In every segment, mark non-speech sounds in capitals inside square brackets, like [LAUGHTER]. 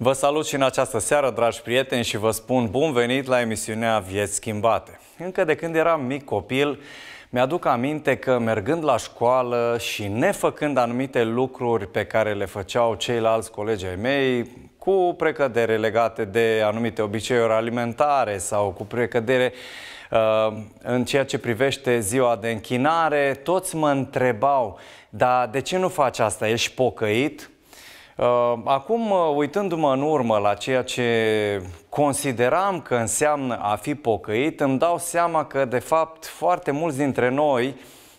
Vă salut și în această seară, dragi prieteni, și vă spun bun venit la emisiunea Vieți Schimbate. Încă de când eram mic copil, mi-aduc aminte că mergând la școală și nefăcând anumite lucruri pe care le făceau ceilalți colegi ai mei, cu precădere legate de anumite obiceiuri alimentare sau cu precădere uh, în ceea ce privește ziua de închinare, toți mă întrebau, dar de ce nu faci asta? Ești pocăit? Uh, acum, uh, uitându-mă în urmă la ceea ce consideram că înseamnă a fi pocăit, îmi dau seama că, de fapt, foarte mulți dintre noi,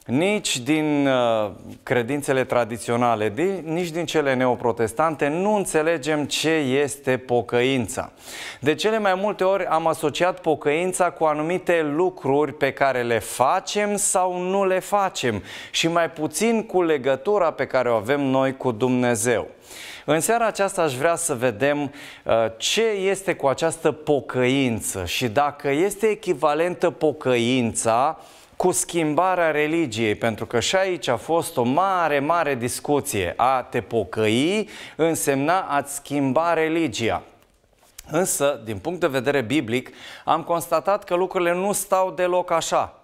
nici din uh, credințele tradiționale, nici din cele neoprotestante, nu înțelegem ce este pocăința. De cele mai multe ori am asociat pocăința cu anumite lucruri pe care le facem sau nu le facem și mai puțin cu legătura pe care o avem noi cu Dumnezeu. În seara aceasta aș vrea să vedem uh, ce este cu această pocăință și dacă este echivalentă pocăința cu schimbarea religiei, pentru că și aici a fost o mare, mare discuție. A te pocăi însemna a-ți schimba religia. Însă, din punct de vedere biblic, am constatat că lucrurile nu stau deloc așa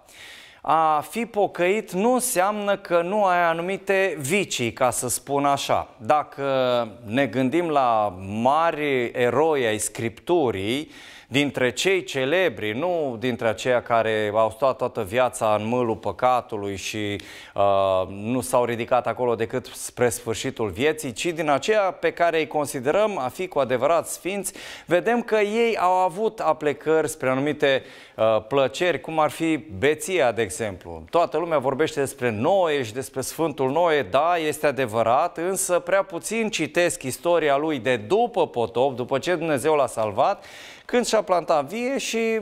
a fi pocăit nu înseamnă că nu ai anumite vicii, ca să spun așa. Dacă ne gândim la mari eroi ai Scripturii, dintre cei celebri, nu dintre aceia care au stat toată viața în mâlul păcatului și uh, nu s-au ridicat acolo decât spre sfârșitul vieții, ci din aceia pe care îi considerăm a fi cu adevărat sfinți, vedem că ei au avut aplecări spre anumite uh, plăceri, cum ar fi beția, de exemplu. Toată lumea vorbește despre Noe și despre Sfântul Noe, da, este adevărat, însă prea puțin citesc istoria lui de după potop, după ce Dumnezeu l-a salvat, când și-a plantat vie și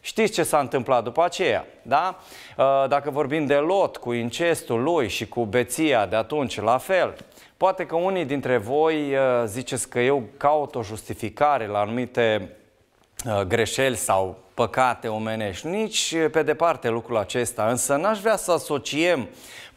Știți ce s-a întâmplat după aceea, da? Uh, dacă vorbim de Lot cu incestul lui și cu beția de atunci, la fel. Poate că unii dintre voi uh, ziceți că eu caut o justificare la anumite uh, greșeli sau păcate omenești. Nici pe departe lucrul acesta, însă n-aș vrea să asociem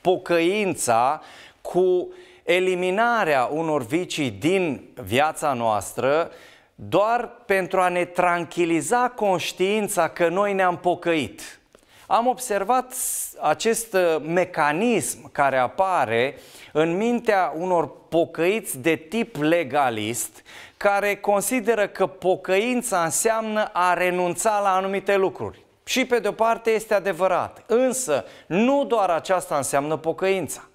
pocăința cu eliminarea unor vicii din viața noastră doar pentru a ne tranquiliza conștiința că noi ne-am pocăit. Am observat acest uh, mecanism care apare în mintea unor pocăiți de tip legalist, care consideră că pocăința înseamnă a renunța la anumite lucruri. Și pe de-o parte este adevărat, însă nu doar aceasta înseamnă pocăința.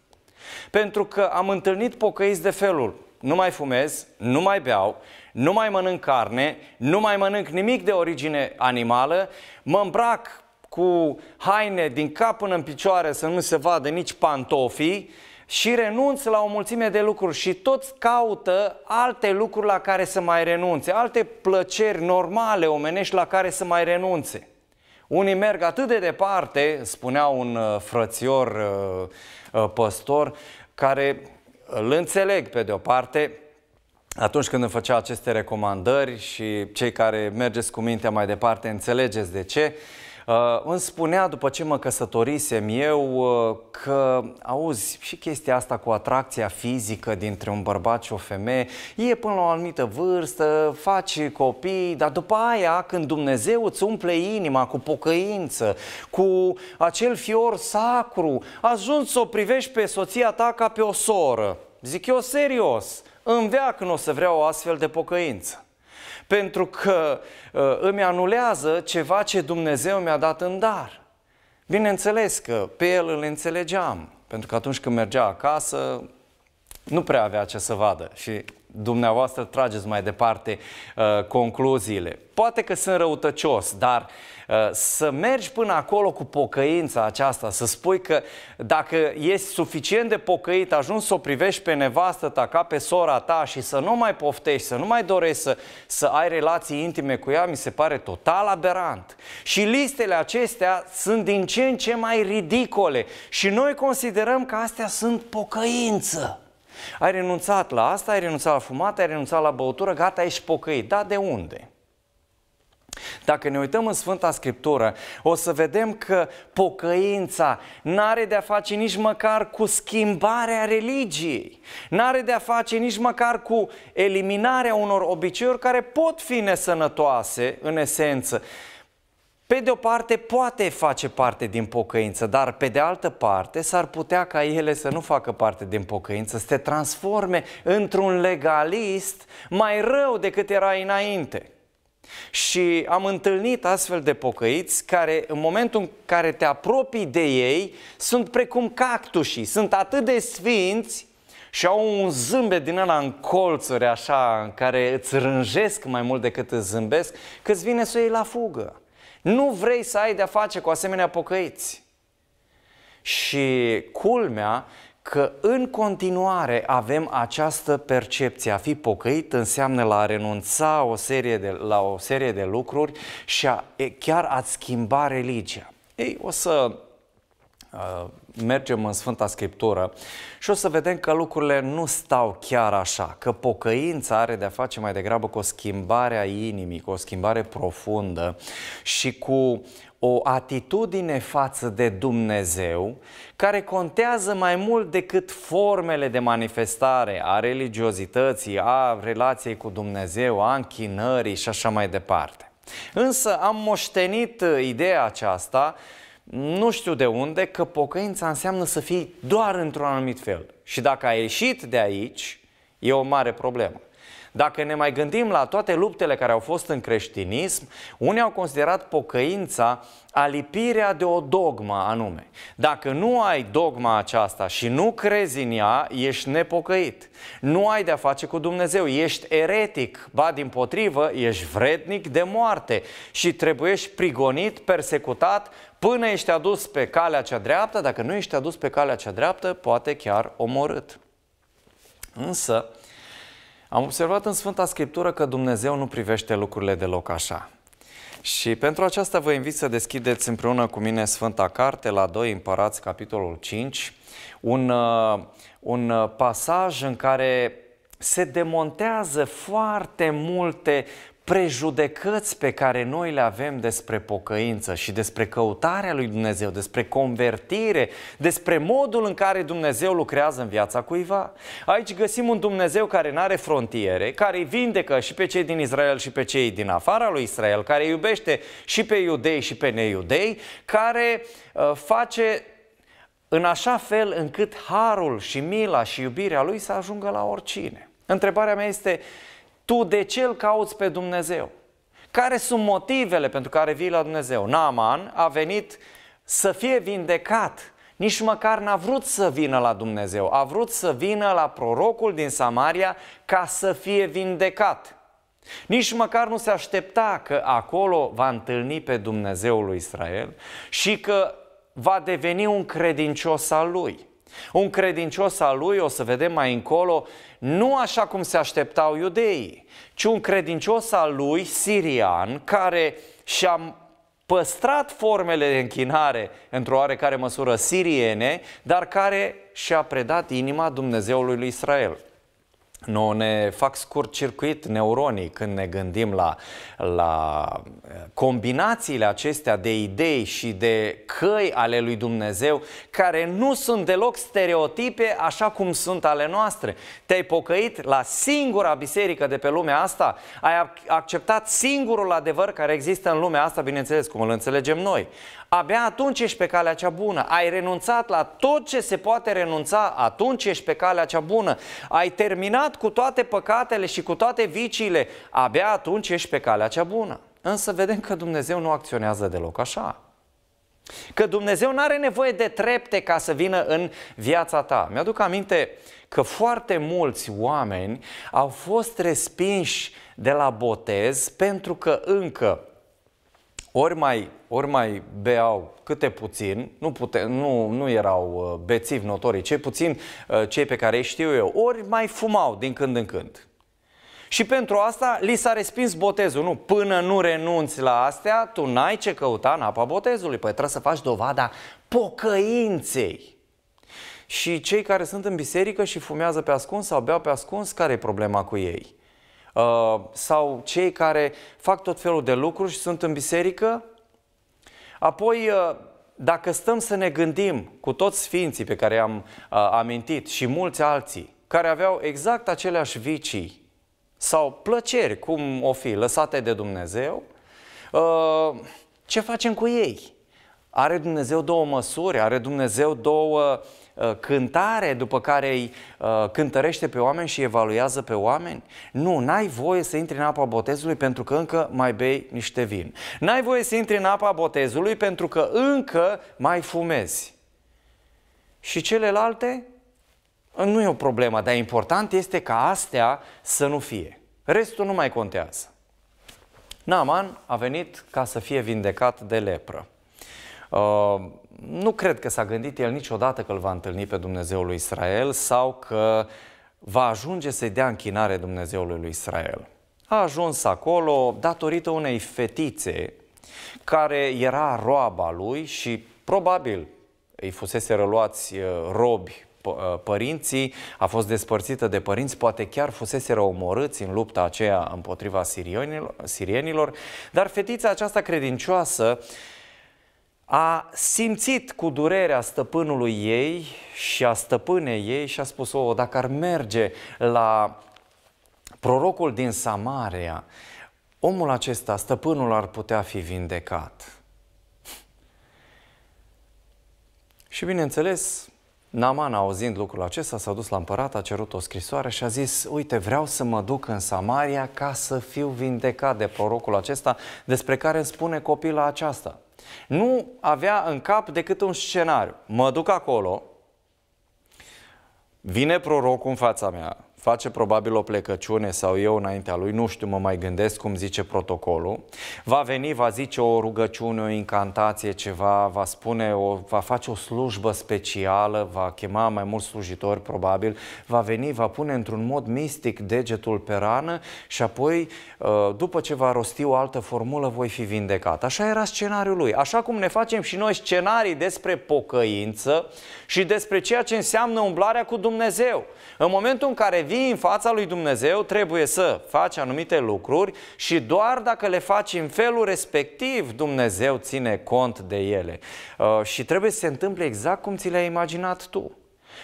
Pentru că am întâlnit pocăiți de felul, nu mai fumez, nu mai beau, nu mai mănânc carne, nu mai mănânc nimic de origine animală, mă îmbrac cu haine din cap până în picioare să nu se vadă nici pantofii și renunț la o mulțime de lucruri și toți caută alte lucruri la care să mai renunțe, alte plăceri normale omenești la care să mai renunțe. Unii merg atât de departe, spunea un uh, frățior uh, uh, păstor, care îl înțeleg pe de o parte, atunci când îmi făcea aceste recomandări și cei care mergeți cu mintea mai departe înțelegeți de ce, Uh, îmi spunea după ce mă căsătorisem eu uh, că, auzi, și chestia asta cu atracția fizică dintre un bărbat și o femeie e până la o anumită vârstă, faci copii, dar după aia când Dumnezeu îți umple inima cu pocăință, cu acel fior sacru, ajungi să o privești pe soția ta ca pe o soră. Zic eu serios, în veac nu o să vreau o astfel de pocăință pentru că uh, îmi anulează ceva ce Dumnezeu mi-a dat în dar. Bineînțeles că pe el îl înțelegeam, pentru că atunci când mergea acasă, nu prea avea ce să vadă și dumneavoastră trageți mai departe uh, concluziile. Poate că sunt răutăcios, dar uh, Uh, să mergi până acolo cu pocăința aceasta, să spui că dacă ești suficient de pocăit, ajungi să o privești pe nevastă ta ca pe sora ta și să nu mai poftești, să nu mai dorești să, să ai relații intime cu ea, mi se pare total aberant. Și listele acestea sunt din ce în ce mai ridicole și noi considerăm că astea sunt pocăință. Ai renunțat la asta, ai renunțat la fumat, ai renunțat la băutură, gata, ești pocăit. Da, de unde? Dacă ne uităm în Sfânta Scriptură, o să vedem că pocăința n-are de-a face nici măcar cu schimbarea religiei, n-are de-a face nici măcar cu eliminarea unor obiceiuri care pot fi nesănătoase în esență. Pe de o parte poate face parte din pocăință, dar pe de altă parte s-ar putea ca ele să nu facă parte din pocăință, să te transforme într-un legalist mai rău decât era înainte. Și am întâlnit astfel de pocăiți care în momentul în care te apropii de ei sunt precum cactușii, sunt atât de sfinți și au un zâmbet din ăla în colțuri așa, în care îți rânjesc mai mult decât îți zâmbesc, că îți vine să iei la fugă. Nu vrei să ai de-a face cu asemenea pocăiți. Și culmea că în continuare avem această percepție. A fi pocăit înseamnă la a renunța o serie de, la o serie de lucruri și a, chiar a schimba religia. Ei, o să Uh, mergem în Sfânta Scriptură și o să vedem că lucrurile nu stau chiar așa, că pocăința are de-a face mai degrabă cu o schimbare a inimii, cu o schimbare profundă și cu o atitudine față de Dumnezeu care contează mai mult decât formele de manifestare a religiozității, a relației cu Dumnezeu, a închinării și așa mai departe. Însă am moștenit ideea aceasta nu știu de unde, că pocăința înseamnă să fii doar într-un anumit fel. Și dacă ai ieșit de aici, e o mare problemă. Dacă ne mai gândim la toate luptele care au fost în creștinism, unii au considerat pocăința alipirea de o dogmă anume. Dacă nu ai dogma aceasta și nu crezi în ea, ești nepocăit. Nu ai de-a face cu Dumnezeu, ești eretic, ba din potrivă, ești vrednic de moarte și trebuiești prigonit, persecutat, până ești adus pe calea cea dreaptă, dacă nu ești adus pe calea cea dreaptă, poate chiar omorât. Însă, am observat în Sfânta Scriptură că Dumnezeu nu privește lucrurile deloc așa. Și pentru aceasta vă invit să deschideți împreună cu mine Sfânta Carte la 2 Împărați, capitolul 5, un, uh, un uh, pasaj în care se demontează foarte multe prejudecăți pe care noi le avem despre pocăință și despre căutarea lui Dumnezeu, despre convertire, despre modul în care Dumnezeu lucrează în viața cuiva. Aici găsim un Dumnezeu care nu are frontiere, care îi vindecă și pe cei din Israel și pe cei din afara lui Israel, care iubește și pe iudei și pe neiudei, care uh, face în așa fel încât harul și mila și iubirea lui să ajungă la oricine. Întrebarea mea este, tu de ce îl cauți pe Dumnezeu? Care sunt motivele pentru care vii la Dumnezeu? Naaman a venit să fie vindecat, nici măcar n-a vrut să vină la Dumnezeu, a vrut să vină la prorocul din Samaria ca să fie vindecat. Nici măcar nu se aștepta că acolo va întâlni pe Dumnezeul lui Israel și că va deveni un credincios al lui. Un credincios al lui, o să vedem mai încolo, nu așa cum se așteptau iudeii, ci un credincios al lui sirian care și-a păstrat formele de închinare într-o oarecare măsură siriene, dar care și-a predat inima Dumnezeului lui Israel nouă ne fac scurt circuit neuronii când ne gândim la, la eh, combinațiile acestea de idei și de căi ale lui Dumnezeu care nu sunt deloc stereotipe așa cum sunt ale noastre. Te-ai pocăit la singura biserică de pe lumea asta? Ai acceptat singurul adevăr care există în lumea asta, bineînțeles, cum îl înțelegem noi. Abia atunci ești pe calea cea bună. Ai renunțat la tot ce se poate renunța, atunci ești pe calea cea bună. Ai terminat luptat cu toate păcatele și cu toate viciile, abia atunci ești pe calea cea bună. Însă vedem că Dumnezeu nu acționează deloc așa. Că Dumnezeu nu are nevoie de trepte ca să vină în viața ta. Mi-aduc aminte că foarte mulți oameni au fost respinși de la botez pentru că încă ori mai, ori mai beau câte puțin, nu, pute, nu, nu erau uh, bețivi notorii, cei puțin uh, cei pe care îi știu eu, ori mai fumau din când în când. Și pentru asta li s-a respins botezul. Nu, până nu renunți la astea, tu n-ai ce căuta în apa botezului. Păi trebuie să faci dovada pocăinței. Și cei care sunt în biserică și fumează pe ascuns sau beau pe ascuns, care e problema cu ei? Uh, sau cei care fac tot felul de lucruri și sunt în biserică. Apoi, uh, dacă stăm să ne gândim cu toți sfinții pe care am uh, amintit și mulți alții, care aveau exact aceleași vicii sau plăceri, cum o fi, lăsate de Dumnezeu, ce facem cu ei? Are Dumnezeu două măsuri? Are Dumnezeu două Uh, cântare după care îi uh, cântărește pe oameni și evaluează pe oameni? Nu, n-ai voie să intri în apa botezului pentru că încă mai bei niște vin. N-ai voie să intri în apa botezului pentru că încă mai fumezi. Și celelalte? Uh, nu e o problemă, dar important este ca astea să nu fie. Restul nu mai contează. Naaman a venit ca să fie vindecat de lepră. Uh, nu cred că s-a gândit el niciodată că îl va întâlni pe Dumnezeul lui Israel sau că va ajunge să-i dea închinare Dumnezeului lui Israel. A ajuns acolo datorită unei fetițe care era roaba lui și probabil îi fusese răluați uh, robi uh, părinții, a fost despărțită de părinți, poate chiar fusese omorâți în lupta aceea împotriva sirienilor, sirienilor dar fetița aceasta credincioasă a simțit cu durerea stăpânului ei și a stăpânei ei și a spus, o, dacă ar merge la prorocul din Samaria, omul acesta, stăpânul ar putea fi vindecat. [LAUGHS] Și bineînțeles, Naman, auzind lucrul acesta, s-a dus la împărat, a cerut o scrisoare și a zis, uite, vreau să mă duc în Samaria ca să fiu vindecat de prorocul acesta despre care îmi spune copila aceasta. Nu avea în cap decât un scenariu. Mă duc acolo, vine prorocul în fața mea, face probabil o plecăciune sau eu înaintea lui, nu știu, mă mai gândesc cum zice protocolul, va veni, va zice o rugăciune, o incantație, ceva, va spune, o, va face o slujbă specială, va chema mai mulți slujitori probabil, va veni, va pune într-un mod mistic degetul pe rană și apoi, ă, după ce va rosti o altă formulă, voi fi vindecat. Așa era scenariul lui. Așa cum ne facem și noi scenarii despre pocăință și despre ceea ce înseamnă umblarea cu Dumnezeu. În momentul în care vii în fața lui Dumnezeu, trebuie să faci anumite lucruri și doar dacă le faci în felul respectiv, Dumnezeu ține cont de ele. Uh, și trebuie să se întâmple exact cum ți le-ai imaginat tu.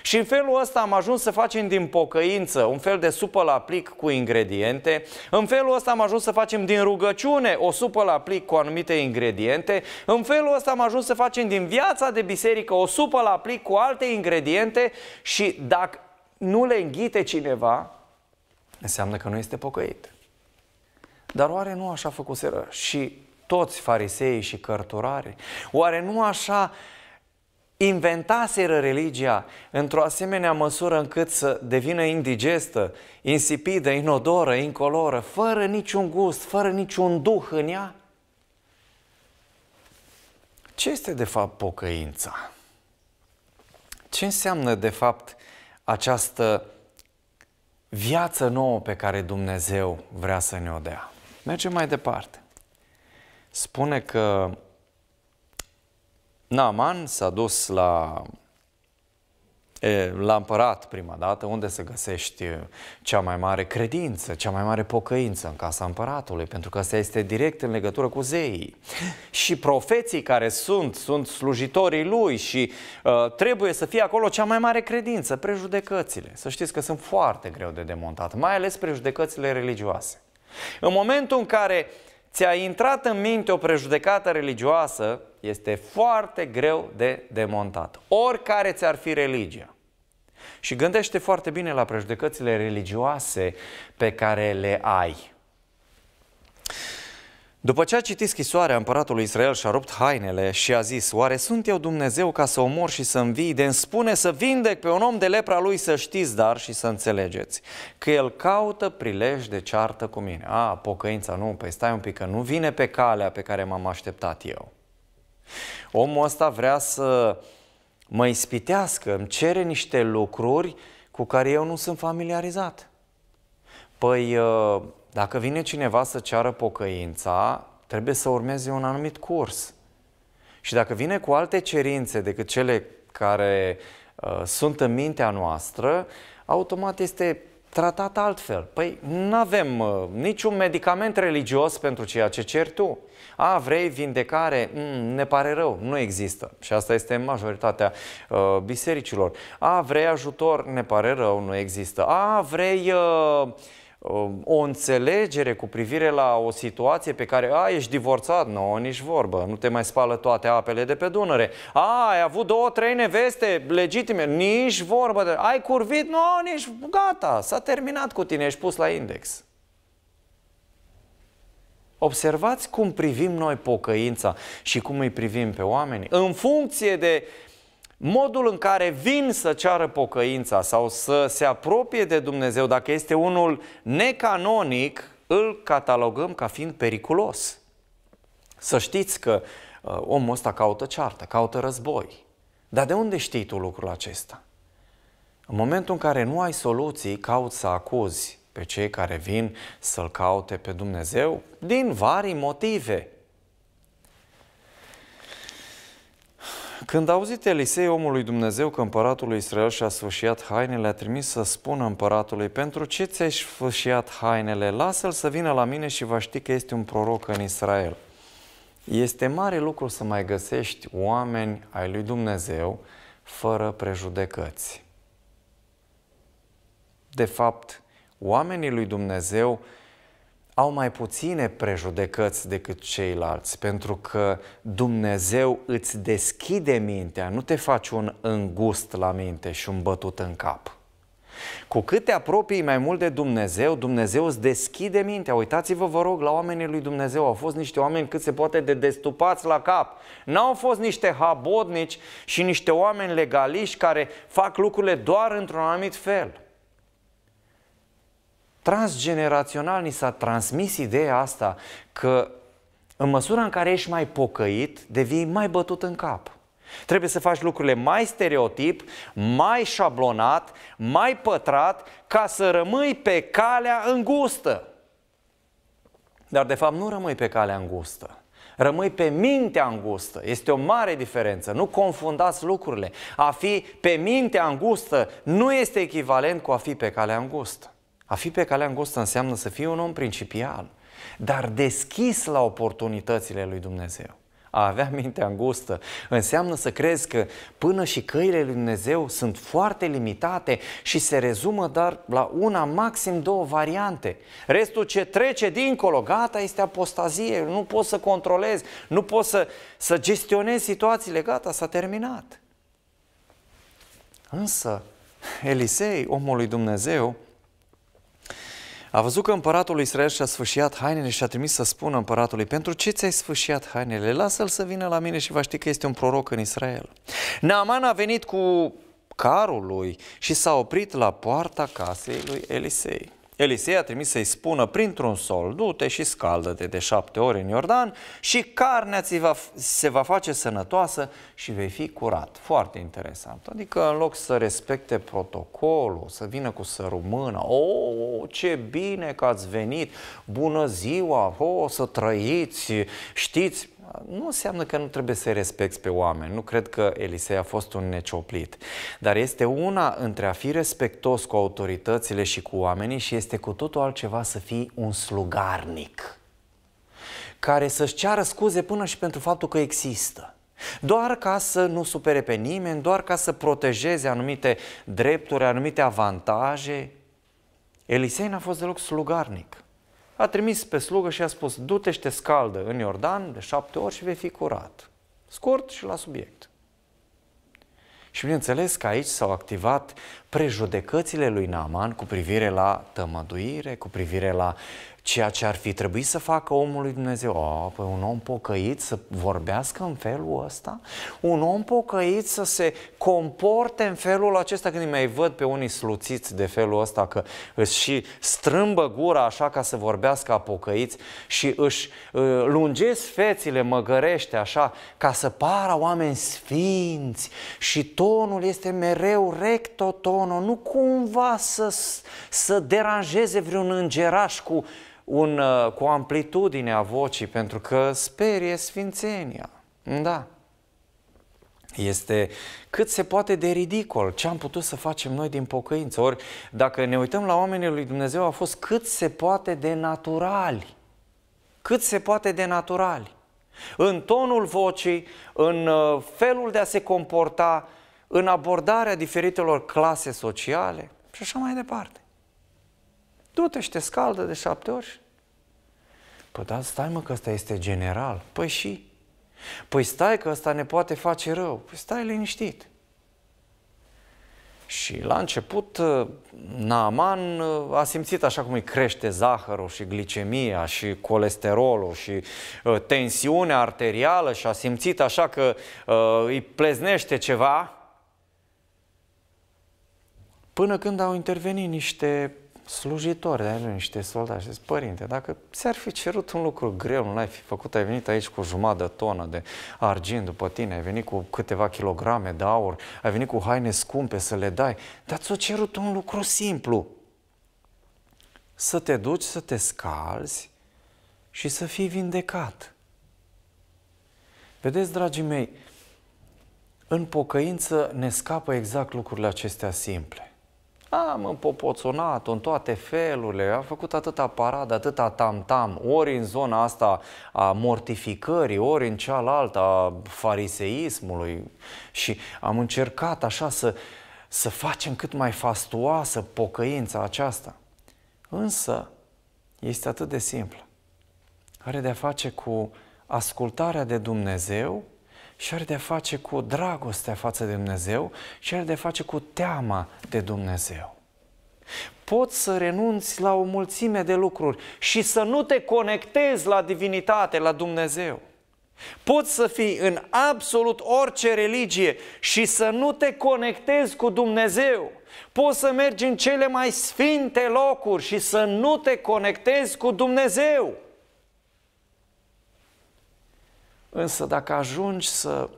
Și în felul ăsta am ajuns să facem din pocăință un fel de supă la plic cu ingrediente, în felul ăsta am ajuns să facem din rugăciune o supă la plic cu anumite ingrediente, în felul ăsta am ajuns să facem din viața de biserică o supă la plic cu alte ingrediente și dacă nu le înghite cineva, înseamnă că nu este pocăit. Dar oare nu așa făcuseră și toți fariseii și cărturare? Oare nu așa inventaseră religia într-o asemenea măsură încât să devină indigestă, insipidă, inodoră, incoloră, fără niciun gust, fără niciun duh în ea? Ce este de fapt pocăința? Ce înseamnă de fapt această viață nouă pe care Dumnezeu vrea să ne o dea. Mergem mai departe. Spune că Naaman s-a dus la la împărat prima dată, unde să găsești cea mai mare credință, cea mai mare pocăință în casa împăratului, pentru că asta este direct în legătură cu zeii. Și profeții care sunt, sunt slujitorii lui și uh, trebuie să fie acolo cea mai mare credință, prejudecățile. Să știți că sunt foarte greu de demontat, mai ales prejudecățile religioase. În momentul în care uh, ți-a intrat în minte o prejudecată religioasă, este foarte greu de demontat. Oricare ți-ar fi religia. Și gândește foarte bine la prejudecățile religioase pe care le ai. După ce a citit scrisoarea împăratului Israel și-a rupt hainele și a zis, oare sunt eu Dumnezeu ca să omor și să învii, de spune să vindec pe un om de lepra lui să știți dar și să înțelegeți că el caută prilej de ceartă cu mine. A, pocăința, nu, păi stai un pic că nu vine pe calea pe care m-am așteptat eu. Omul ăsta vrea să mă ispitească, îmi cere niște lucruri cu care eu nu sunt familiarizat. Păi, uh, dacă vine cineva să ceară pocăința, trebuie să urmeze un anumit curs. Și dacă vine cu alte cerințe decât cele care uh, sunt în mintea noastră, automat este tratat altfel. Păi nu avem uh, niciun medicament religios pentru ceea ce ceri tu. A, vrei vindecare? Mm, ne pare rău, nu există. Și asta este în majoritatea uh, bisericilor. A, vrei ajutor? Ne pare rău, nu există. A, vrei... Uh, Um, o înțelegere cu privire la o situație pe care, a, ești divorțat, nu, nici vorbă, nu te mai spală toate apele de pe Dunăre, a, ai avut două, trei neveste legitime, nici vorbă, de... ai curvit, nu, nici, gata, s-a terminat cu tine, ești pus la index. Observați cum privim noi pocăința și cum îi privim pe oameni în funcție de modul în care vin să ceară pocăința sau să se apropie de Dumnezeu, dacă este unul necanonic, îl catalogăm ca fiind periculos. Să știți că uh, omul ăsta caută ceartă, caută război. Dar de unde știi tu lucrul acesta? În momentul în care nu ai soluții, cauți să acuzi pe cei care vin să-L caute pe Dumnezeu din vari motive – Când a auzit Elisei, omul lui Dumnezeu, că împăratul lui Israel și-a sfâșiat hainele, a trimis să spună împăratului, pentru ce ți-ai sfâșiat hainele? Lasă-l să vină la mine și va ști că este un proroc în Israel. Este mare lucru să mai găsești oameni ai lui Dumnezeu fără prejudecăți. De fapt, oamenii lui Dumnezeu au mai puține prejudecăți decât ceilalți, pentru că Dumnezeu îți deschide mintea, nu te faci un îngust la minte și un bătut în cap. Cu cât te apropii mai mult de Dumnezeu, Dumnezeu îți deschide mintea. Uitați-vă, vă rog, la oamenii lui Dumnezeu au fost niște oameni cât se poate de destupați la cap. N-au fost niște habodnici și niște oameni legaliști care fac lucrurile doar într-un anumit fel transgenerațional ni s-a transmis ideea asta că în măsura în care ești mai pocăit, devii mai bătut în cap. Trebuie să faci lucrurile mai stereotip, mai șablonat, mai pătrat, ca să rămâi pe calea îngustă. Dar de fapt nu rămâi pe calea îngustă. Rămâi pe mintea îngustă. Este o mare diferență. Nu confundați lucrurile. A fi pe mintea îngustă nu este echivalent cu a fi pe calea îngustă. A fi pe calea îngustă înseamnă să fii un om principial, dar deschis la oportunitățile lui Dumnezeu. A avea [LAUGHS] mintea îngustă înseamnă să crezi că până și căile lui Dumnezeu sunt foarte limitate și se rezumă dar la una, maxim două variante. Restul ce trece dincolo, gata, este apostazie, nu poți să controlezi, nu poți să, să gestionezi situațiile, gata, s-a terminat. Însă, Elisei, omul lui Dumnezeu, a văzut că împăratul Israel și-a sfâșiat hainele și a trimis să spună împăratului, pentru ce ți-ai sfâșiat hainele? Lasă-l să vină la mine și va ști că este un proroc în Israel. Naaman a venit cu carul lui și s-a oprit la poarta casei lui Elisei. Elisei a trimis să-i spună printr-un sol, du-te și scaldă-te de șapte ori în Iordan și carnea ți va, se va face sănătoasă și vei fi curat. Foarte interesant. Adică în loc să respecte protocolul, să vină cu sărumână, o, oh, ce bine că ați venit, bună ziua, o, oh, să trăiți, știți, nu înseamnă că nu trebuie să respecti pe oameni. Nu cred că Elisei a fost un necioplit. Dar este una între a fi respectos cu autoritățile și cu oamenii și este cu totul altceva să fii un slugarnic care să-și ceară scuze până și pentru faptul că există. Doar ca să nu supere pe nimeni, doar ca să protejeze anumite drepturi, anumite avantaje. Elisei n-a fost deloc slugarnic a trimis pe slugă și a spus, du-te și te scaldă în Iordan de șapte ori și vei fi curat. Scurt și la subiect. Și bineînțeles că aici s-au activat prejudecățile lui Naaman cu privire la tămăduire, cu privire la ceea ce ar fi trebuit să facă omul lui Dumnezeu. O, pe păi un om pocăit să vorbească în felul ăsta? Un om pocăit să se comporte în felul acesta? Când îi mai văd pe unii sluțiți de felul ăsta că își și strâmbă gura așa ca să vorbească a pocăiți și își uh, lungesc fețile măgărește așa ca să pară oameni sfinți și tonul este mereu recto tono, nu cumva să, să deranjeze vreun îngeraș cu un, uh, cu o amplitudine a vocii, pentru că sperie sfințenia. Da. Este cât se poate de ridicol ce am putut să facem noi din pocăință. Ori, dacă ne uităm la oamenii lui Dumnezeu, a fost cât se poate de naturali. Cât se poate de naturali. În tonul vocii, în uh, felul de a se comporta, în abordarea diferitelor clase sociale și așa mai departe. Du-te și te scaldă de șapte ori. Păi da, stai mă că ăsta este general. Păi și? Păi stai că ăsta ne poate face rău. Păi stai liniștit. Și la început uh, Naaman uh, a simțit așa cum îi crește zahărul și glicemia și colesterolul și uh, tensiunea arterială și a simțit așa că îi pleznește ceva până când au intervenit niște slujitori dar nu niște soldați. Zice, părinte, dacă ți-ar fi cerut un lucru greu, nu l-ai fi făcut, ai venit aici cu jumătate de tonă de argint după tine, ai venit cu câteva kilograme de aur, ai venit cu haine scumpe să le dai, dar ți o cerut un lucru simplu. Să te duci, să te scalzi și să fii vindecat. Vedeți, dragii mei, în pocăință ne scapă exact lucrurile acestea simple. Am da, împopoțonat în toate felurile, am făcut atâta paradă, atâta tam-tam, ori în zona asta a mortificării, ori în cealaltă a fariseismului. Și am încercat așa să, să facem cât mai fastuoasă pocăința aceasta. Însă, este atât de simplă. Are de-a face cu ascultarea de Dumnezeu și are de a face cu dragostea față de Dumnezeu și are de a face cu teama de Dumnezeu. Poți să renunți la o mulțime de lucruri și să nu te conectezi la divinitate, la Dumnezeu. Poți să fii în absolut orice religie și să nu te conectezi cu Dumnezeu. Poți să mergi în cele mai sfinte locuri și să nu te conectezi cu Dumnezeu. Însă dacă ajungi să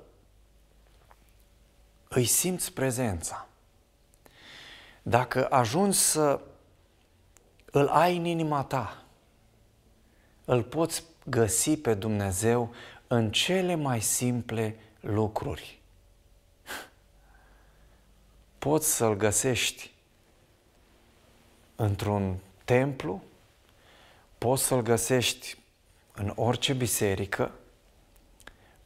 îi simți prezența, dacă ajungi să îl ai în inima ta, îl poți găsi pe Dumnezeu în cele mai simple lucruri. Poți să-l găsești într-un templu, poți să-l găsești în orice biserică,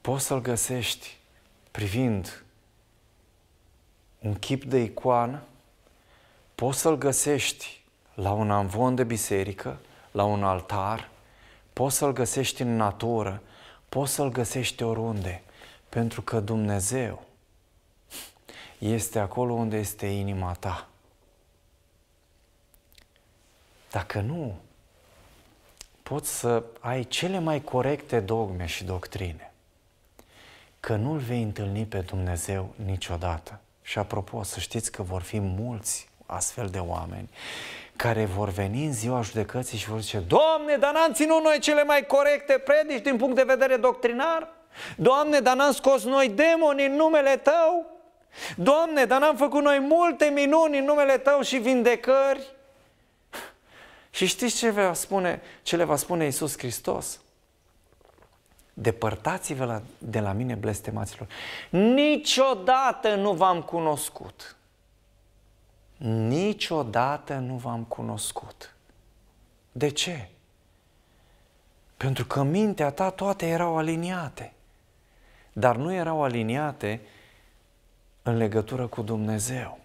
poți să-L găsești privind un chip de icoană, poți să-L găsești la un amvon de biserică, la un altar, poți să-L găsești în natură, poți să-L găsești oriunde, pentru că Dumnezeu este acolo unde este inima ta. Dacă nu, poți să ai cele mai corecte dogme și doctrine că nu-L vei întâlni pe Dumnezeu niciodată. Și apropo, să știți că vor fi mulți astfel de oameni care vor veni în ziua judecății și vor zice Doamne, dar n-am ținut noi cele mai corecte predici din punct de vedere doctrinar? Doamne, dar n-am scos noi demoni în numele Tău? Doamne, dar n-am făcut noi multe minuni în numele Tău și vindecări? Și știți ce va spune, ce le va spune Iisus Hristos? Depărtați-vă de la mine, blestemaților. Niciodată nu v-am cunoscut. Niciodată nu v-am cunoscut. De ce? Pentru că mintea ta toate erau aliniate. Dar nu erau aliniate în legătură cu Dumnezeu.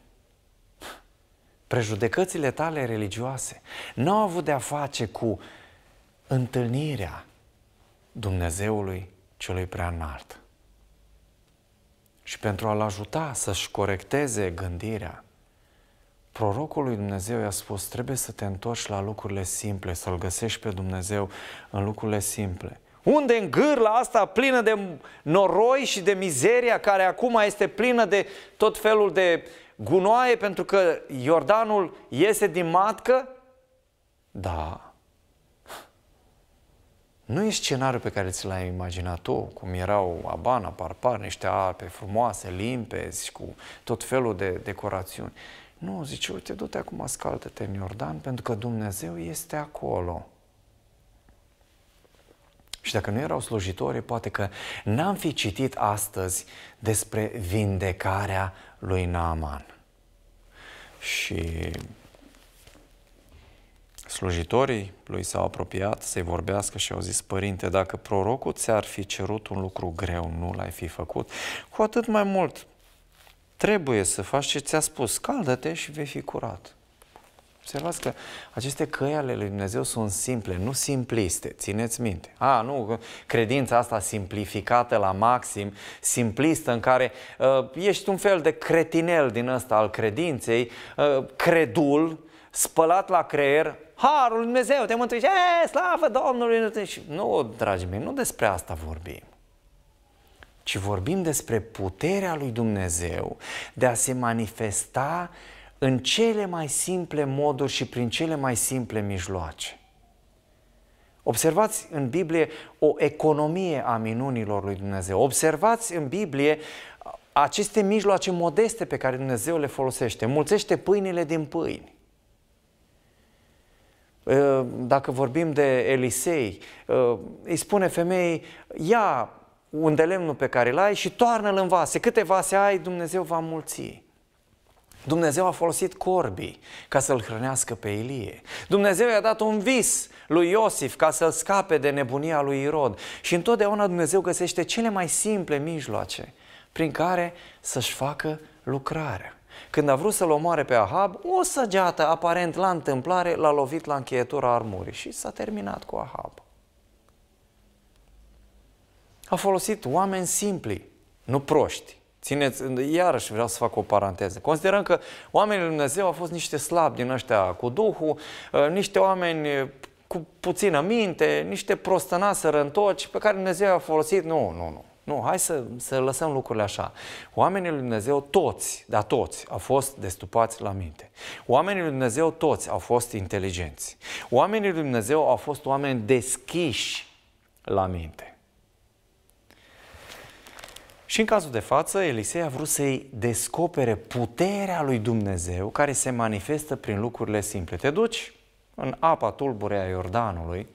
Prejudecățile tale religioase nu au avut de-a face cu întâlnirea Dumnezeului celui prea înalt. Și pentru a-l ajuta să-și corecteze gândirea, prorocul lui Dumnezeu i-a spus, trebuie să te întorci la lucrurile simple, să-L găsești pe Dumnezeu în lucrurile simple. Unde în gârla asta plină de noroi și de mizeria care acum este plină de tot felul de gunoaie pentru că Iordanul iese din matcă? Da, nu e scenariul pe care ți l-ai imaginat tu, cum erau Abana, Parpar, niște albe frumoase, limpezi, cu tot felul de decorațiuni. Nu, zice, uite, du-te acum, scaltă-te în Iordan, pentru că Dumnezeu este acolo. Și dacă nu erau slujitori, poate că n-am fi citit astăzi despre vindecarea lui Naaman. Și slujitorii lui s-au apropiat să-i vorbească și au zis, Părinte, dacă prorocul ți-ar fi cerut un lucru greu, nu l-ai fi făcut, cu atât mai mult trebuie să faci ce ți-a spus, scaldă-te și vei fi curat. Observați că aceste căi ale lui Dumnezeu sunt simple, nu simpliste, țineți minte. A, nu, credința asta simplificată la maxim, simplistă, în care uh, ești un fel de cretinel din ăsta al credinței, uh, credul, spălat la creier, Harul Lui Dumnezeu te mântuiești, e, slavă Domnului! Și nu, dragii mei, nu despre asta vorbim ci vorbim despre puterea lui Dumnezeu de a se manifesta în cele mai simple moduri și prin cele mai simple mijloace. Observați în Biblie o economie a minunilor lui Dumnezeu. Observați în Biblie aceste mijloace modeste pe care Dumnezeu le folosește. Mulțește pâinile din pâini. Ă, dacă vorbim de Elisei, ă, îi spune femeii, ia un de lemnul pe care îl ai și toarnă-l în vase. Câte vase ai, Dumnezeu va mulți. Dumnezeu a folosit corbii ca să-l hrănească pe Ilie. Dumnezeu i-a dat un vis lui Iosif ca să-l scape de nebunia lui Irod. Și întotdeauna Dumnezeu găsește cele mai simple mijloace prin care să-și facă lucrarea. Când a vrut să-l omoare pe Ahab, o săgeată, aparent la întâmplare, l-a lovit la încheietura armurii și s-a terminat cu Ahab. A folosit oameni simpli, nu proști. Țineți, iarăși vreau să fac o paranteză. Considerăm că oamenii lui Dumnezeu au fost niște slabi din ăștia cu Duhul, uh, niște oameni uh, cu puțină minte, niște prostănați sărăntoci pe care Dumnezeu i-a folosit. Nu, nu, nu. Nu, hai să, să lăsăm lucrurile așa. Oamenii lui Dumnezeu, toți, dar toți, au fost destupați la minte. Oamenii lui Dumnezeu, toți, au fost inteligenți. Oamenii lui Dumnezeu au fost oameni deschiși la minte. Și în cazul de față, Elisei a vrut să-i descopere puterea lui Dumnezeu care se manifestă prin lucrurile simple. Te duci în apa tulburea a Iordanului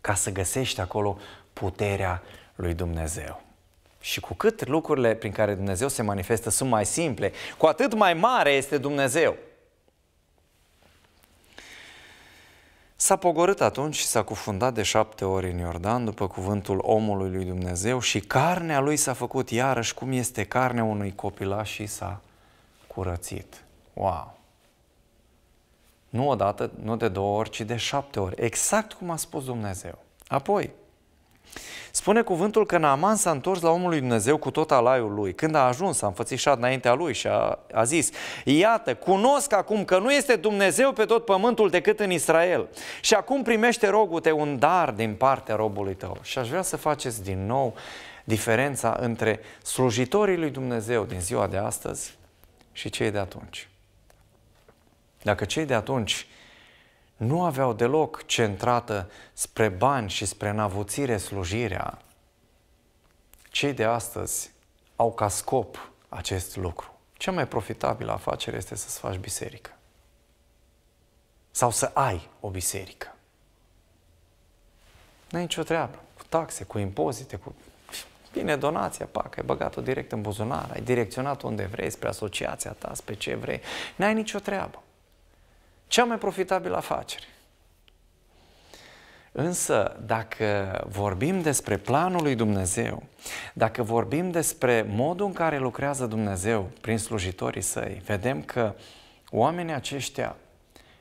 ca să găsești acolo puterea lui Dumnezeu. Și cu cât lucrurile prin care Dumnezeu se manifestă sunt mai simple, cu atât mai mare este Dumnezeu. S-a pogorât atunci și s-a cufundat de șapte ori în Iordan după cuvântul omului lui Dumnezeu și carnea lui s-a făcut iarăși cum este carnea unui copilaș și s-a curățit. Wow! Nu odată, nu de două ori, ci de șapte ori. Exact cum a spus Dumnezeu. Apoi, Spune cuvântul că Naaman s-a întors la omul lui Dumnezeu cu tot alaiul lui. Când a ajuns, a înfățișat înaintea lui și a, a zis, iată, cunosc acum că nu este Dumnezeu pe tot pământul decât în Israel. Și acum primește rogul te un dar din partea robului tău. Și aș vrea să faceți din nou diferența între slujitorii lui Dumnezeu din ziua de astăzi și cei de atunci. Dacă cei de atunci nu aveau deloc centrată spre bani și spre navuțire slujirea. Cei de astăzi au ca scop acest lucru. Cea mai profitabilă afacere este să-ți faci biserică. Sau să ai o biserică. Nu ai nicio treabă. Cu taxe, cu impozite, cu... Bine, donația, pac, ai băgat-o direct în buzunar, ai direcționat unde vrei, spre asociația ta, spre ce vrei. N-ai nicio treabă cea mai profitabilă afacere. Însă, dacă vorbim despre planul lui Dumnezeu, dacă vorbim despre modul în care lucrează Dumnezeu prin slujitorii săi, vedem că oamenii aceștia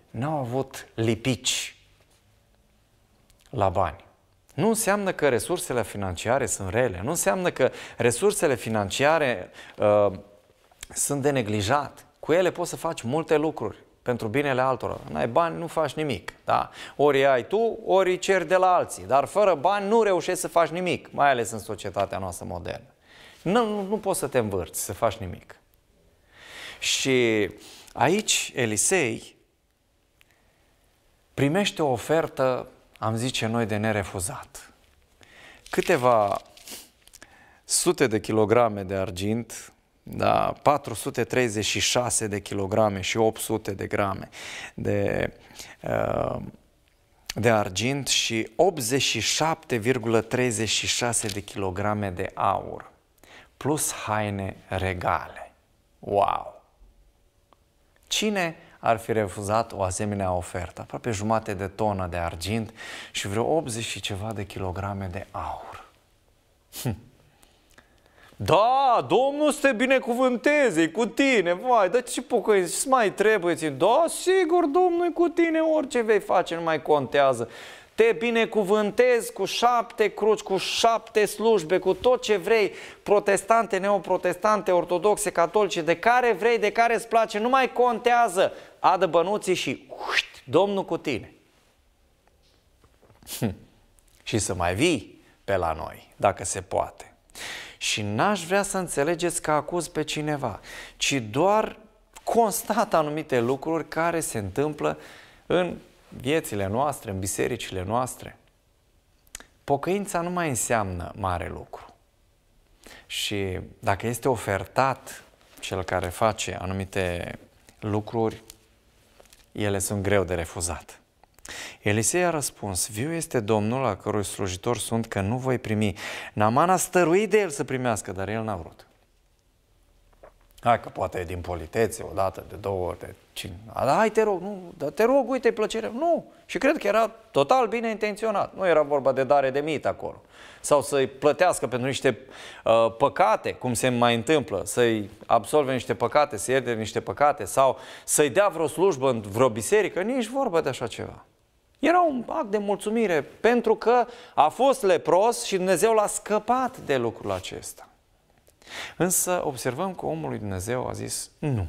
n-au avut lipici la bani. Nu înseamnă că resursele financiare sunt rele, nu înseamnă că resursele financiare uh, sunt de neglijat. Cu ele poți să faci multe lucruri pentru binele altora. N-ai bani, nu faci nimic. Da? Ori ai tu, ori ceri de la alții. Dar fără bani nu reușești să faci nimic, mai ales în societatea noastră modernă. Nu, nu, nu poți să te învârți, să faci nimic. Și aici Elisei primește o ofertă, am zice noi, de nerefuzat. Câteva sute de kilograme de argint, da, 436 de kilograme și 800 de grame de, uh, de argint și 87,36 de kilograme de aur, plus haine regale. Wow! Cine ar fi refuzat o asemenea ofertă? Aproape jumate de tonă de argint și vreo 80 și ceva de kilograme de aur. Hm. Da, Domnul să te binecuvânteze, cu tine, vai, dar ce ce mai trebuie ți Da, sigur, Domnul cu tine, orice vei face, nu mai contează. Te binecuvântez cu șapte cruci, cu șapte slujbe, cu tot ce vrei, protestante, neoprotestante, ortodoxe, catolice, de care vrei, de care îți place, nu mai contează. Adă bănuții și uș, Domnul cu tine. Hm. Și să mai vii pe la noi, dacă se poate. Și n-aș vrea să înțelegeți că acuz pe cineva, ci doar constat anumite lucruri care se întâmplă în viețile noastre, în bisericile noastre. Pocăința nu mai înseamnă mare lucru. Și dacă este ofertat cel care face anumite lucruri, ele sunt greu de refuzat. Elisei a răspuns, viu este Domnul la cărui slujitor sunt că nu voi primi. Naman a stăruit de el să primească, dar el n-a vrut. Hai că poate e din politețe, o dată, de două ori, de cinci. Da, hai te rog, nu, da, te rog, uite, plăcere. Nu, și cred că era total bine intenționat. Nu era vorba de dare de mit acolo. Sau să-i plătească pentru niște uh, păcate, cum se mai întâmplă, să-i absolve niște păcate, să ierte niște păcate, sau să-i dea vreo slujbă în vreo biserică, nici vorba de așa ceva. Era un act de mulțumire pentru că a fost lepros și Dumnezeu l-a scăpat de lucrul acesta. Însă observăm că omul lui Dumnezeu a zis nu.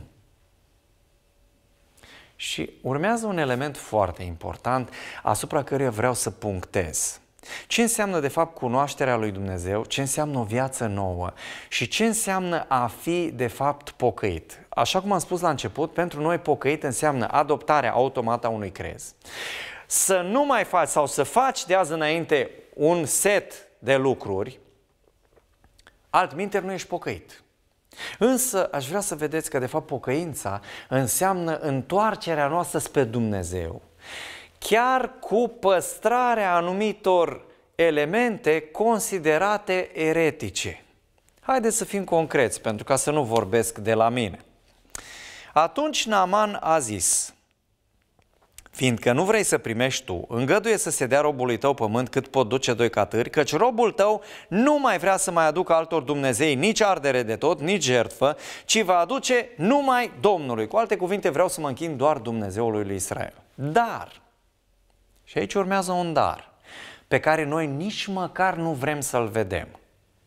Și urmează un element foarte important asupra căruia vreau să punctez. Ce înseamnă de fapt cunoașterea lui Dumnezeu, ce înseamnă o viață nouă și ce înseamnă a fi de fapt pocăit. Așa cum am spus la început, pentru noi pocăit înseamnă adoptarea automată a unui crez să nu mai faci sau să faci de azi înainte un set de lucruri, altminteri nu ești pocăit. Însă aș vrea să vedeți că de fapt pocăința înseamnă întoarcerea noastră spre Dumnezeu. Chiar cu păstrarea anumitor elemente considerate eretice. Haideți să fim concreți, pentru ca să nu vorbesc de la mine. Atunci Naaman a zis, Fiindcă nu vrei să primești tu, îngăduie să se dea robului tău pământ cât pot duce doi catâri, căci robul tău nu mai vrea să mai aducă altor Dumnezei nici ardere de tot, nici jertfă, ci va aduce numai Domnului. Cu alte cuvinte, vreau să mă închin doar Dumnezeului lui Israel. Dar, și aici urmează un dar, pe care noi nici măcar nu vrem să-l vedem.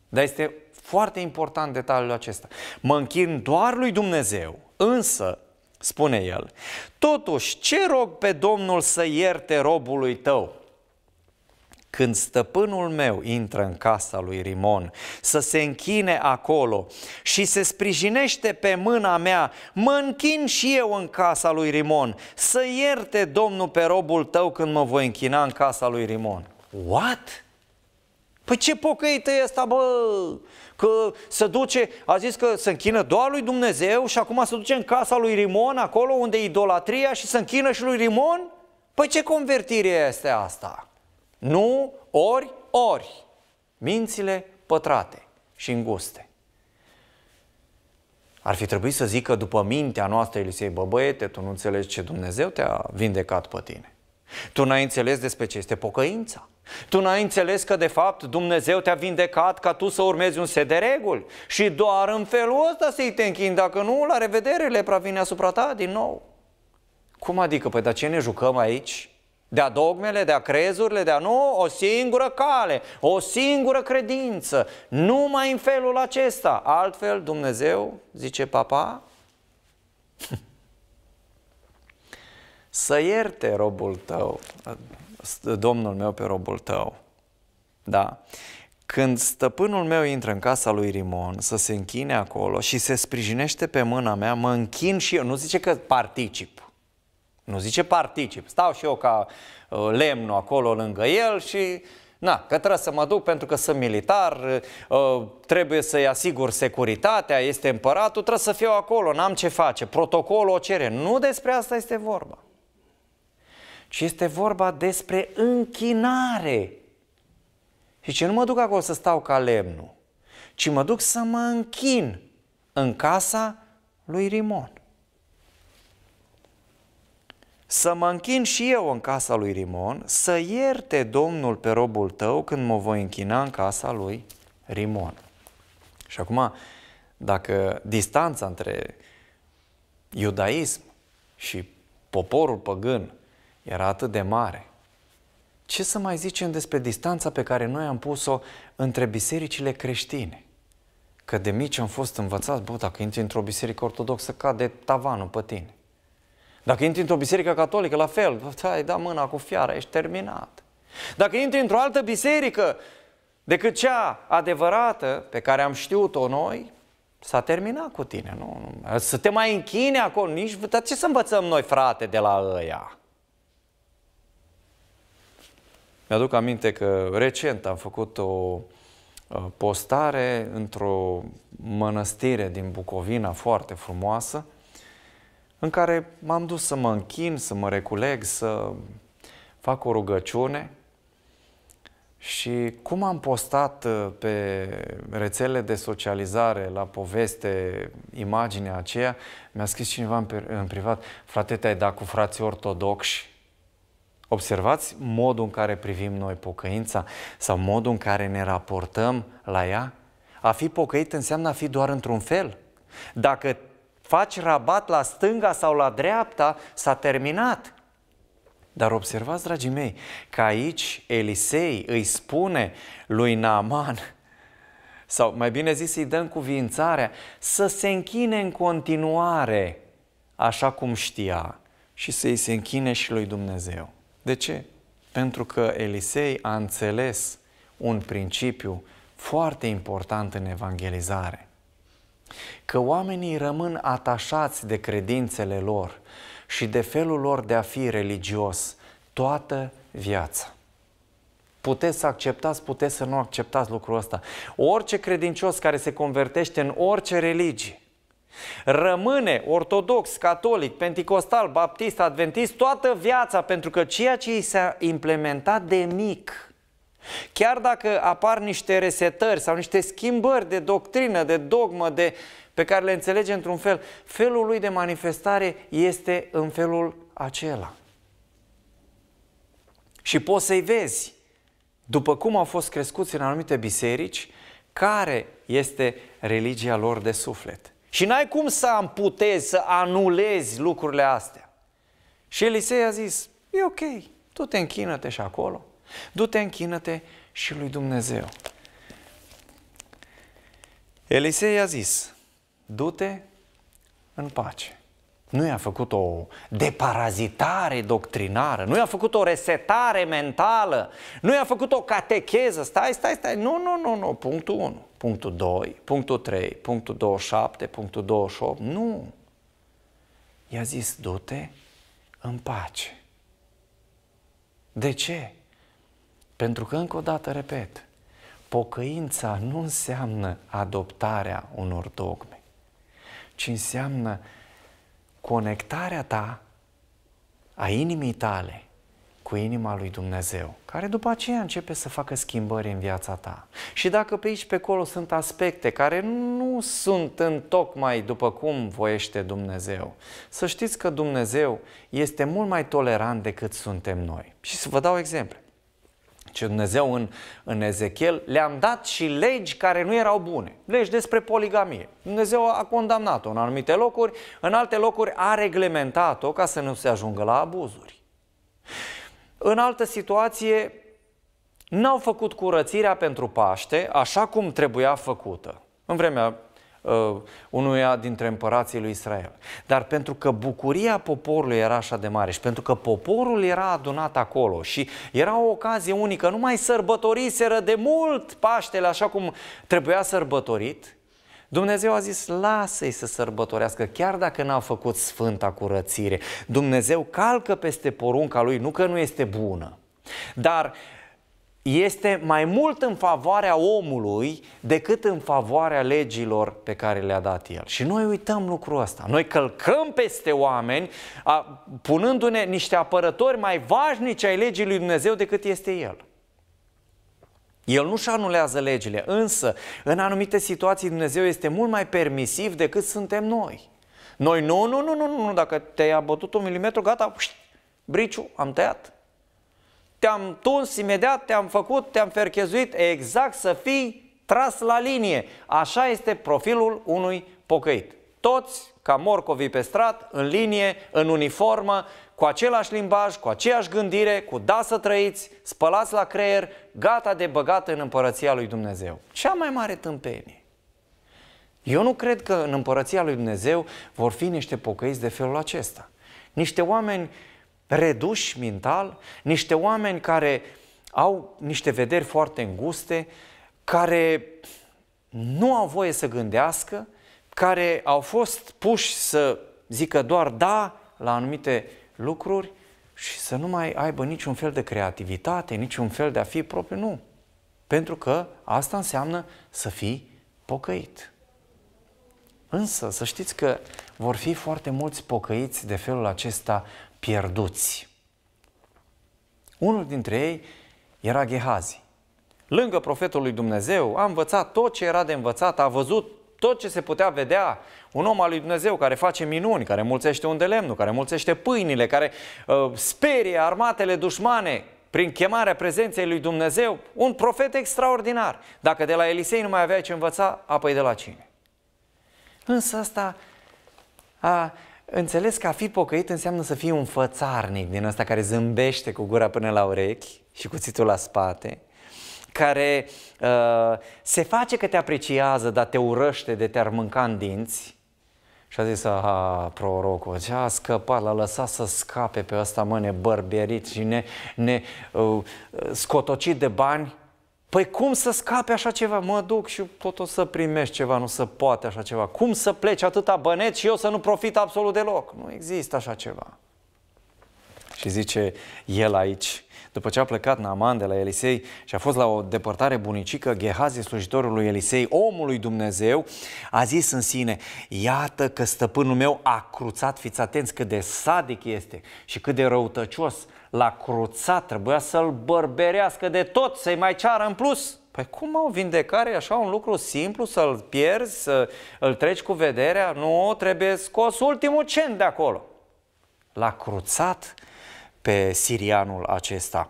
Dar este foarte important detaliul acesta. Mă închin doar lui Dumnezeu, însă spune el. Totuși, ce rog pe Domnul să ierte robului tău? Când stăpânul meu intră în casa lui Rimon, să se închine acolo și se sprijinește pe mâna mea, mă închin și eu în casa lui Rimon, să ierte Domnul pe robul tău când mă voi închina în casa lui Rimon. What? Păi ce pocăită e asta, bă? Că se duce, a zis că se închină doar lui Dumnezeu și acum se duce în casa lui Rimon, acolo unde e idolatria și se închină și lui Rimon? Păi ce convertire este asta? Nu, ori, ori. Mințile pătrate și înguste. Ar fi trebuit să zică după mintea noastră Elisei, bă băiete, tu nu înțelegi ce Dumnezeu te-a vindecat pe tine. Tu n-ai înțeles despre ce este pocăința. Tu n-ai înțeles că de fapt Dumnezeu te-a vindecat ca tu să urmezi un set de reguli și doar în felul ăsta să-i te închin, dacă nu, la revedere, lepra vine asupra ta din nou. Cum adică? Păi dar ce ne jucăm aici? De-a dogmele, de-a crezurile, de-a nu, o singură cale, o singură credință, numai în felul acesta. Altfel Dumnezeu, zice papa, [LAUGHS] să ierte robul tău domnul meu pe robul tău. Da? Când stăpânul meu intră în casa lui Rimon să se închine acolo și se sprijinește pe mâna mea, mă închin și eu. Nu zice că particip. Nu zice particip. Stau și eu ca uh, lemnul acolo lângă el și Na, că trebuie să mă duc pentru că sunt militar, uh, trebuie să-i asigur securitatea, este împăratul, trebuie să fiu acolo, n-am ce face, protocolul o cere. Nu despre asta este vorba ci este vorba despre închinare. Și ce nu mă duc acolo să stau ca lemnul, ci mă duc să mă închin în casa lui Rimon. Să mă închin și eu în casa lui Rimon, să ierte Domnul pe robul tău când mă voi închina în casa lui Rimon. Și acum, dacă distanța între iudaism și poporul păgân era atât de mare. Ce să mai zicem despre distanța pe care noi am pus-o între bisericile creștine? Că de mici am fost învățați, bă, dacă intri într-o biserică ortodoxă, cade tavanul pe tine. Dacă intri într-o biserică catolică, la fel, bă, ai da mâna cu fiara, ești terminat. Dacă intri într-o altă biserică decât cea adevărată pe care am știut-o noi, s-a terminat cu tine. Nu, nu, să te mai închine acolo, nici, dar ce să învățăm noi, frate, de la ăia? Mi-aduc aminte că recent am făcut o uh, postare într-o mănăstire din Bucovina foarte frumoasă, în care m-am dus să mă închin, să mă reculeg, să fac o rugăciune și cum am postat uh, pe rețele de socializare la poveste imaginea aceea, mi-a scris cineva în privat, frate, te-ai dat cu frații ortodoxi? Observați modul în care privim noi pocăința sau modul în care ne raportăm la ea? A fi pocăit înseamnă a fi doar într-un fel. Dacă faci rabat la stânga sau la dreapta, s-a terminat. Dar observați, dragii mei, că aici Elisei îi spune lui Naaman, sau mai bine zis îi dă cuvințarea, să se închine în continuare așa cum știa și să îi se închine și lui Dumnezeu. De ce? Pentru că Elisei a înțeles un principiu foarte important în evangelizare. Că oamenii rămân atașați de credințele lor și de felul lor de a fi religios toată viața. Puteți să acceptați, puteți să nu acceptați lucrul ăsta. Orice credincios care se convertește în orice religie Rămâne ortodox, catolic, penticostal, baptist, adventist toată viața pentru că ceea ce i s-a implementat de mic, chiar dacă apar niște resetări sau niște schimbări de doctrină, de dogmă, de, pe care le înțelege într-un fel, felul lui de manifestare este în felul acela. Și poți să-i vezi, după cum au fost crescuți în anumite biserici, care este religia lor de suflet. Și n-ai cum să amputezi, să anulezi lucrurile astea. Și Elisei a zis, e ok, tu te închină-te și acolo, du-te închină-te și lui Dumnezeu. Elisei a zis, du-te în pace. Nu i-a făcut o deparazitare doctrinară, nu i-a făcut o resetare mentală, nu i-a făcut o catecheză, stai, stai, stai, nu, nu, nu, nu, punctul 1, punctul 2, punctul 3, punctul 27, punctul 28, nu. I-a zis, du-te în pace. De ce? Pentru că, încă o dată, repet, pocăința nu înseamnă adoptarea unor dogme, ci înseamnă conectarea ta a inimii tale cu inima lui Dumnezeu, care după aceea începe să facă schimbări în viața ta. Și dacă pe aici pe acolo sunt aspecte care nu sunt în tocmai după cum voiește Dumnezeu, să știți că Dumnezeu este mult mai tolerant decât suntem noi. Și să vă dau exemple. Ce Dumnezeu în, în Ezechiel, le-am dat și legi care nu erau bune. Legi despre poligamie. Dumnezeu a condamnat-o în anumite locuri, în alte locuri a reglementat-o ca să nu se ajungă la abuzuri. În altă situație, n-au făcut curățirea pentru Paște așa cum trebuia făcută. În vremea uh, unuia dintre împărații lui Israel. Dar pentru că bucuria poporului era așa de mare și pentru că poporul era adunat acolo și era o ocazie unică, nu mai sărbătoriseră de mult Paștele așa cum trebuia sărbătorit, Dumnezeu a zis, lasă-i să sărbătorească, chiar dacă n-au făcut sfânta curățire. Dumnezeu calcă peste porunca lui, nu că nu este bună, dar este mai mult în favoarea omului decât în favoarea legilor pe care le-a dat el. Și noi uităm lucrul ăsta. Noi călcăm peste oameni a, punându-ne niște apărători mai vașnici ai legii lui Dumnezeu decât este el. El nu-și anulează legile, însă în anumite situații Dumnezeu este mult mai permisiv decât suntem noi. Noi nu, nu, nu, nu, nu, dacă te-ai abătut un milimetru, gata, briciu, am tăiat, te-am tuns imediat, te-am făcut, te-am ferchezuit, exact să fii tras la linie. Așa este profilul unui pocăit. Toți, ca morcovii pe strat, în linie, în uniformă, cu același limbaj, cu aceeași gândire, cu da să trăiți, spălați la creier, gata de băgat în împărăția lui Dumnezeu. Cea mai mare tâmpenie. Eu nu cred că în împărăția lui Dumnezeu vor fi niște pocăiți de felul acesta. Niște oameni reduși mental, niște oameni care au niște vederi foarte înguste, care nu au voie să gândească, care au fost puși să zică doar da la anumite lucruri și să nu mai aibă niciun fel de creativitate, niciun fel de a fi propriu. Nu. Pentru că asta înseamnă să fii pocăit. Însă, să știți că vor fi foarte mulți pocăiți de felul acesta pierduți. Unul dintre ei era Gehazi. Lângă profetul lui Dumnezeu a învățat tot ce era de învățat, a văzut tot ce se putea vedea, un om al lui Dumnezeu care face minuni, care mulțește un de lemnul, care mulțește pâinile, care uh, sperie armatele dușmane prin chemarea prezenței lui Dumnezeu, un profet extraordinar. Dacă de la Elisei nu mai avea ce învăța, apoi de la cine? Însă asta a, Înțeles că a fi pocăit înseamnă să fii un fățarnic din ăsta care zâmbește cu gura până la urechi și cuțitul la spate, care uh, se face că te apreciază, dar te urăște de te-ar mânca în dinți. Și a zis, aha, prorocul, ce a scăpat, l-a lăsat să scape pe ăsta, mă, nebărbierit și ne, ne uh, scotocit de bani Păi cum să scape așa ceva? Mă duc și tot o să primești ceva, nu se poate așa ceva. Cum să pleci atâta băneți și eu să nu profit absolut deloc? Nu există așa ceva. Și zice el aici, după ce a plecat Naaman de la Elisei și a fost la o depărtare bunicică, Gehazi, slujitorul lui Elisei, omul lui Dumnezeu, a zis în sine, iată că stăpânul meu a cruțat, fiți atenți cât de sadic este și cât de răutăcios, la cruțat, trebuia să-l bărberească de tot, să-i mai ceară în plus. Păi cum o vindecare e așa un lucru simplu, să-l pierzi, să-l treci cu vederea? Nu, trebuie scos ultimul cent de acolo. L-a cruțat pe sirianul acesta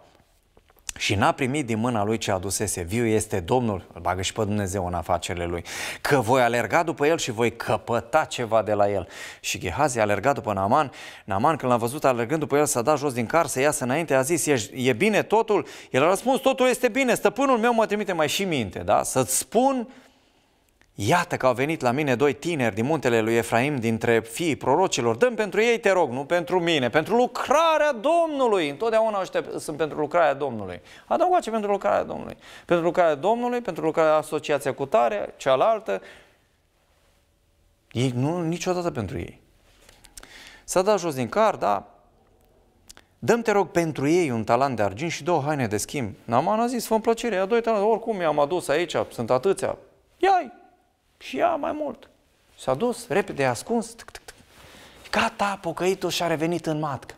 și n-a primit din mâna lui ce adusese. Viu este Domnul, îl bagă și pe Dumnezeu în afacerile lui, că voi alerga după el și voi căpăta ceva de la el. Și Gehazi a alergat după Naaman. Naaman, când l-a văzut alergând după el, s-a dat jos din car să iasă înainte, a zis, e bine totul? El a răspuns, totul este bine, stăpânul meu mă trimite mai și minte, da? Să-ți spun Iată că au venit la mine doi tineri din muntele lui Efraim, dintre fiii prorocilor. Dăm pentru ei, te rog, nu pentru mine, pentru lucrarea Domnului. Întotdeauna aștept, sunt pentru lucrarea Domnului. ce pentru lucrarea Domnului. Pentru lucrarea Domnului, pentru lucrarea asociația cu tare, cealaltă. Ei, nu, niciodată pentru ei. S-a dat jos din car, da, Dăm, te rog, pentru ei un talent de argint și două haine de schimb. n a zis, fă plăcere, ia doi talanți, oricum i-am adus aici, sunt atâția. Ia-i, și ea mai mult. S-a dus, repede, ascuns, tic, tic, tic. gata, pocăitul și-a revenit în matcă.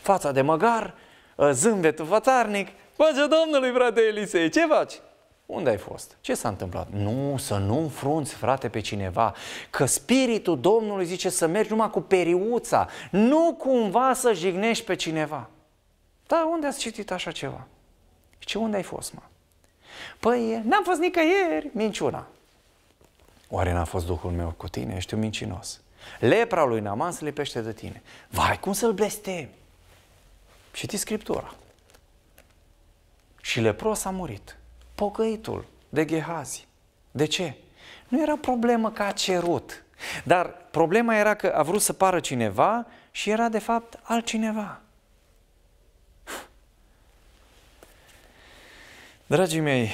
Fața de măgar, ă, zâmbetul fățarnic, Pacea Domnului, frate Elisei, ce faci? Unde ai fost? Ce s-a întâmplat? Nu, să nu înfrunți, frate, pe cineva. Că Spiritul Domnului zice să mergi numai cu periuța, nu cumva să jignești pe cineva. Da, unde ați citit așa ceva? Ce unde ai fost, mă? Păi, n-am fost nicăieri, minciuna. Oare n-a fost Duhul meu cu tine? Ești un mincinos. Lepra lui Naman se lipește de tine. Vai, cum să-l blestemi? Citi Scriptura. Și lepros a murit. Pocăitul de Gehazi. De ce? Nu era problemă că a cerut. Dar problema era că a vrut să pară cineva și era de fapt altcineva. Dragii mei,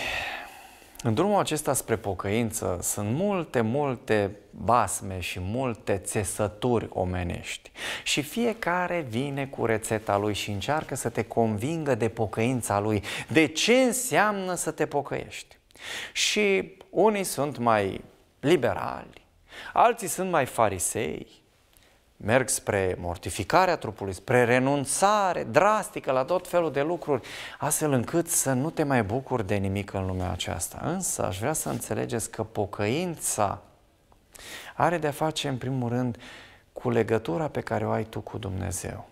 în drumul acesta spre pocăință sunt multe, multe basme și multe țesături omenești și fiecare vine cu rețeta lui și încearcă să te convingă de pocăința lui, de ce înseamnă să te pocăiești. Și unii sunt mai liberali, alții sunt mai farisei, merg spre mortificarea trupului, spre renunțare drastică la tot felul de lucruri, astfel încât să nu te mai bucuri de nimic în lumea aceasta. Însă aș vrea să înțelegeți că pocăința are de-a face, în primul rând, cu legătura pe care o ai tu cu Dumnezeu.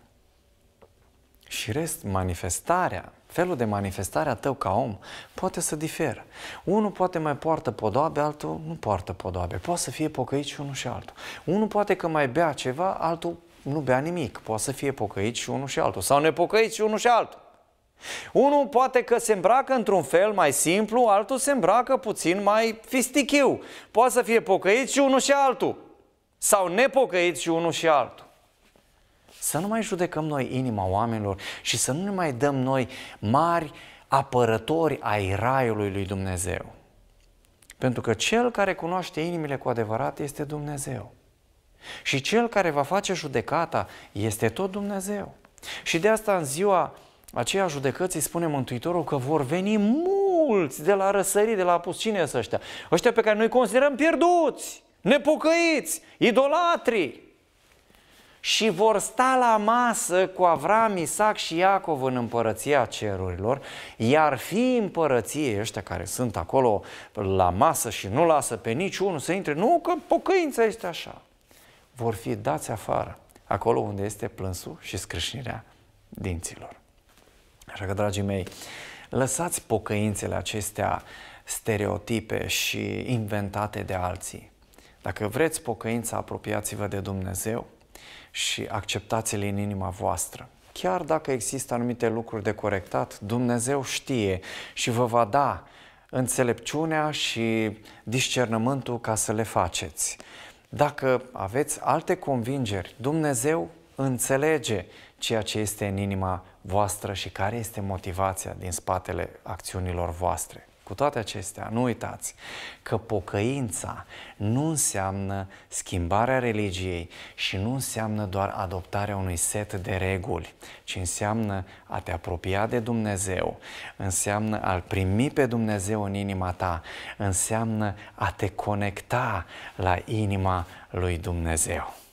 Și rest, manifestarea felul de manifestare a tău ca om poate să diferă. Unul poate mai poartă podoabe, altul nu poartă podoabe. Poate să fie pocăit și unul și altul. Unul poate că mai bea ceva, altul nu bea nimic. Poate să fie pocăit și unul și altul. Sau nepocăit și unul și altul. Unul poate că se îmbracă într-un fel mai simplu, altul se îmbracă puțin mai fisticiu. Poate să fie pocăit și unul și altul. Sau nepocăit și unul și altul. Să nu mai judecăm noi inima oamenilor și să nu ne mai dăm noi mari apărători ai raiului lui Dumnezeu. Pentru că cel care cunoaște inimile cu adevărat este Dumnezeu. Și cel care va face judecata este tot Dumnezeu. Și de asta în ziua aceea judecății spune Mântuitorul că vor veni mulți de la răsări, de la apus. Cine sunt ăștia? Ăștia pe care noi considerăm pierduți, nepocăiți, idolatrii și vor sta la masă cu Avram, Isaac și Iacov în împărăția cerurilor, iar fi împărăție, ăștia care sunt acolo la masă și nu lasă pe niciunul să intre, nu că pocăința este așa, vor fi dați afară, acolo unde este plânsul și scrâșnirea dinților. Așa că, dragii mei, lăsați pocăințele acestea stereotipe și inventate de alții. Dacă vreți pocăință, apropiați-vă de Dumnezeu și acceptați-le în inima voastră. Chiar dacă există anumite lucruri de corectat, Dumnezeu știe și vă va da înțelepciunea și discernământul ca să le faceți. Dacă aveți alte convingeri, Dumnezeu înțelege ceea ce este în inima voastră și care este motivația din spatele acțiunilor voastre. Cu toate acestea, nu uitați că pocăința nu înseamnă schimbarea religiei și nu înseamnă doar adoptarea unui set de reguli, ci înseamnă a te apropia de Dumnezeu, înseamnă a-L primi pe Dumnezeu în inima ta, înseamnă a te conecta la inima lui Dumnezeu.